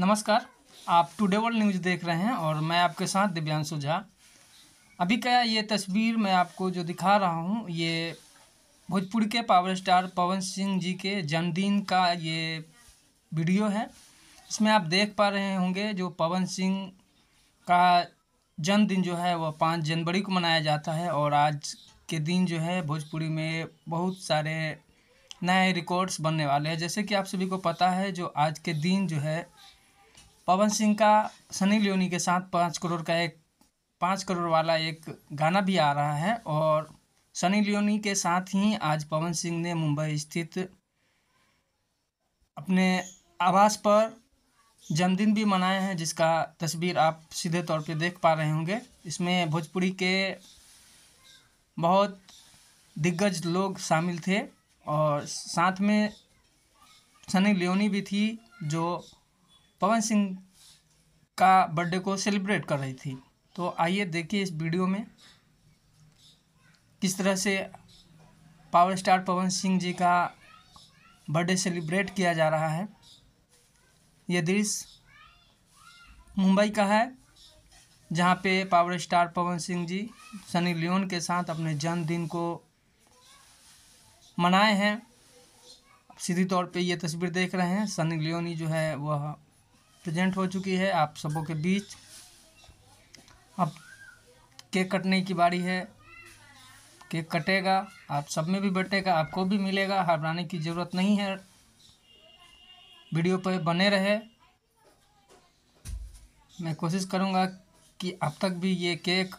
नमस्कार आप today world news देख रहे हैं और मैं आपके साथ दिव्यांशु झा अभी क्या ये तस्वीर मैं आपको जो दिखा रहा हूँ ये भोजपुर के पावर स्टार पवन सिंह जी के जन्मदिन का ये वीडियो है इसमें आप देख पा रहे होंगे जो पवन सिंह का जन्मदिन जो है वह पाँच जनवरी को मनाया जाता है और आज के दिन जो है भोजपुरी में बहुत सारे नए रिकॉर्ड्स बनने वाले हैं जैसे कि आप सभी को पता है जो आज के दिन जो है पवन सिंह का सनी लियोनी के साथ पाँच करोड़ का एक पाँच करोड़ वाला एक गाना भी आ रहा है और सनी लियोनी के साथ ही आज पवन सिंह ने मुंबई स्थित अपने आवास पर जन्मदिन भी मनाए हैं जिसका तस्वीर आप सीधे तौर पे देख पा रहे होंगे इसमें भोजपुरी के बहुत दिग्गज लोग शामिल थे और साथ में सनी लियोनी भी थी जो पवन सिंह का बर्थडे को सेलिब्रेट कर रही थी तो आइए देखिए इस वीडियो में किस तरह से पावर स्टार पवन सिंह जी का बर्थडे सेलिब्रेट किया जा रहा है यह दृश्य मुंबई का है जहाँ पे power star Pawan Singh ji Sunny Leone के साथ अपने जन्मदिन को मनाए हैं सीधी तौर पे ये तस्वीर देख रहे हैं सनी लियोनी जो है वह प्रेजेंट हो चुकी है आप सबों के बीच अब केक कटने की बारी है केक कटेगा आप सब में भी बटेगा आपको भी मिलेगा हराने की ज़रूरत नहीं है वीडियो पर बने रहे मैं कोशिश करूँगा कि अब तक भी ये cake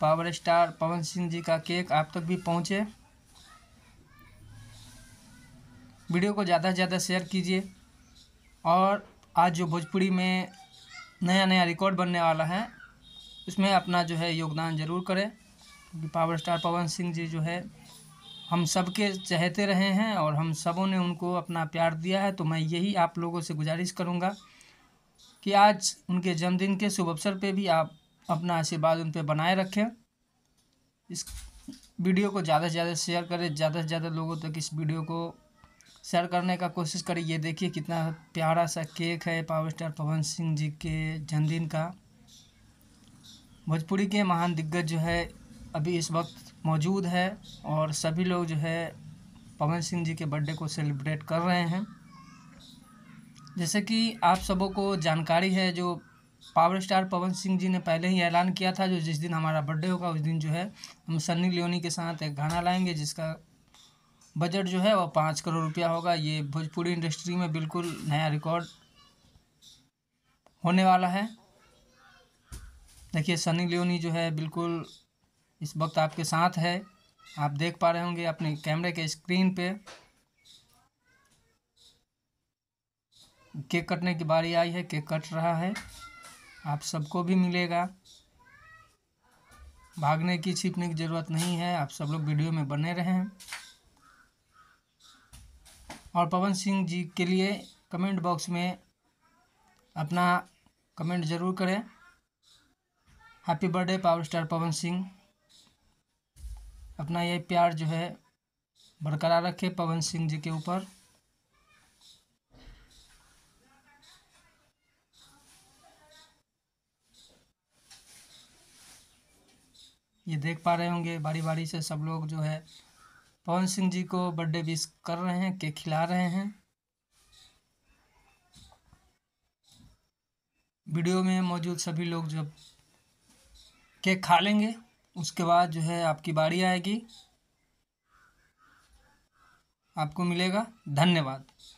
power star Pawan Singh ji का केक आप तक भी पहुँचे वीडियो को ज़्यादा से ज़्यादा शेयर कीजिए और आज जो भोजपुरी में नया नया रिकॉर्ड बनने वाला है उसमें अपना जो है योगदान ज़रूर करें क्योंकि पावर स्टार पवन सिंह जी जो है हम सबके चहते रहे हैं और हम सबों ने उनको अपना प्यार दिया है तो मैं यही आप लोगों से गुजारिश करूँगा कि आज उनके जन्मदिन के शुभ अवसर पर भी आप अपना आशीर्वाद उन पर बनाए रखें इस वीडियो को ज़्यादा से ज़्यादा शेयर करें ज़्यादा से ज़्यादा लोगों तक इस वीडियो को शेयर करने का कोशिश करें ये देखिए कितना प्यारा सा केक है पावर स्टार पवन सिंह जी के जन्मदिन का भोजपुरी के महान दिग्गज जो है अभी इस वक्त मौजूद है और सभी लोग जो है पवन सिंह जी के बर्थडे को सेलिब्रेट कर रहे हैं जैसे कि आप सबों को जानकारी है जो पावर स्टार पवन सिंह जी ने पहले ही ऐलान किया था जो जिस दिन हमारा बर्थडे होगा उस दिन जो है हम सनी लियोनी के साथ एक गाना लाएंगे जिसका बजट जो है वो पाँच करोड़ रुपया होगा ये भोजपुरी इंडस्ट्री में बिल्कुल नया रिकॉर्ड होने वाला है देखिए सनी लियोनी जो है बिल्कुल इस वक्त आपके साथ है आप देख पा रहे होंगे अपने कैमरे के स्क्रीन पे केक कटने की बारी आई है केक कट रहा है आप सबको भी मिलेगा भागने की छिपने की ज़रूरत नहीं है आप सब लोग वीडियो में बने रहें और पवन सिंह जी के लिए कमेंट बॉक्स में अपना कमेंट ज़रूर करें happy birthday power star Pawan Singh अपना ये प्यार जो है बरकरार रखें पवन सिंह जी के ऊपर ये देख पा रहे होंगे बारी बारी से सब लोग जो है पवन सिंह जी को बर्थडे विश कर रहे हैं केक खिला रहे हैं वीडियो में मौजूद सभी लोग जब केक खा लेंगे उसके बाद जो है आपकी बारी आएगी आपको मिलेगा धन्यवाद